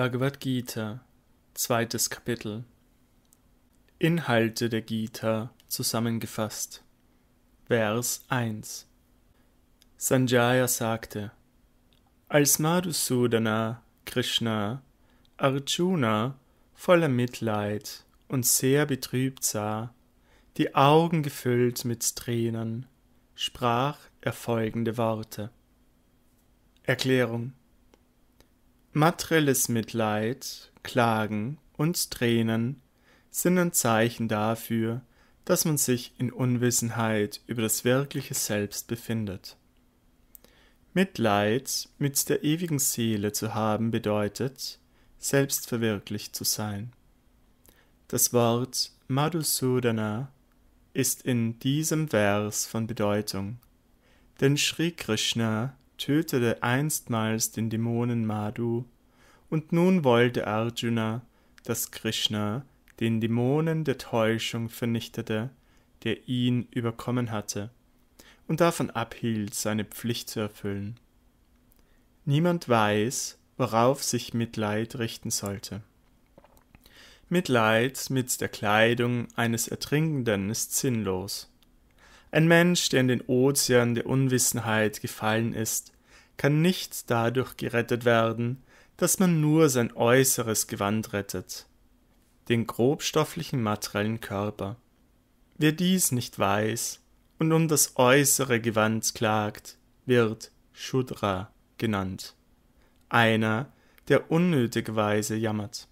Bhagavad Gita, zweites Kapitel. Inhalte der Gita zusammengefasst. Vers 1. Sanjaya sagte: Als Madhusudana, Krishna, Arjuna voller Mitleid und sehr betrübt sah, die Augen gefüllt mit Tränen, sprach er folgende Worte. Erklärung Materielles Mitleid, Klagen und Tränen sind ein Zeichen dafür, dass man sich in Unwissenheit über das wirkliche Selbst befindet. Mitleid mit der ewigen Seele zu haben bedeutet, selbstverwirklicht zu sein. Das Wort Madhusudana ist in diesem Vers von Bedeutung, denn Sri Krishna tötete einstmals den Dämonen Madhu, und nun wollte Arjuna, dass Krishna den Dämonen der Täuschung vernichtete, der ihn überkommen hatte, und davon abhielt, seine Pflicht zu erfüllen. Niemand weiß, worauf sich Mitleid richten sollte. Mitleid mit der Kleidung eines Ertrinkenden ist sinnlos. Ein Mensch, der in den Ozean der Unwissenheit gefallen ist, kann nicht dadurch gerettet werden, dass man nur sein äußeres Gewand rettet, den grobstofflichen materiellen Körper. Wer dies nicht weiß und um das äußere Gewand klagt, wird Shudra genannt, einer, der unnötigerweise jammert.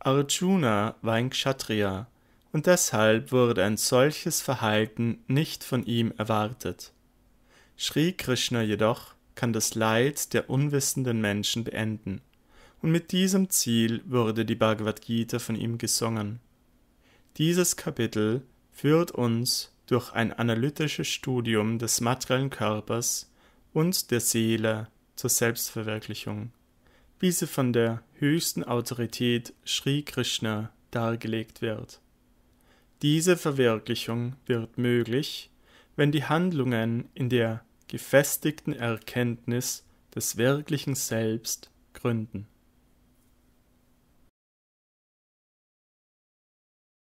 Arjuna war ein Kshatriya, und deshalb wurde ein solches Verhalten nicht von ihm erwartet. Sri Krishna jedoch kann das Leid der unwissenden Menschen beenden, und mit diesem Ziel wurde die Bhagavad Gita von ihm gesungen. Dieses Kapitel führt uns durch ein analytisches Studium des materiellen Körpers und der Seele zur Selbstverwirklichung, wie sie von der höchsten Autorität Sri Krishna dargelegt wird. Diese Verwirklichung wird möglich, wenn die Handlungen in der gefestigten Erkenntnis des wirklichen Selbst gründen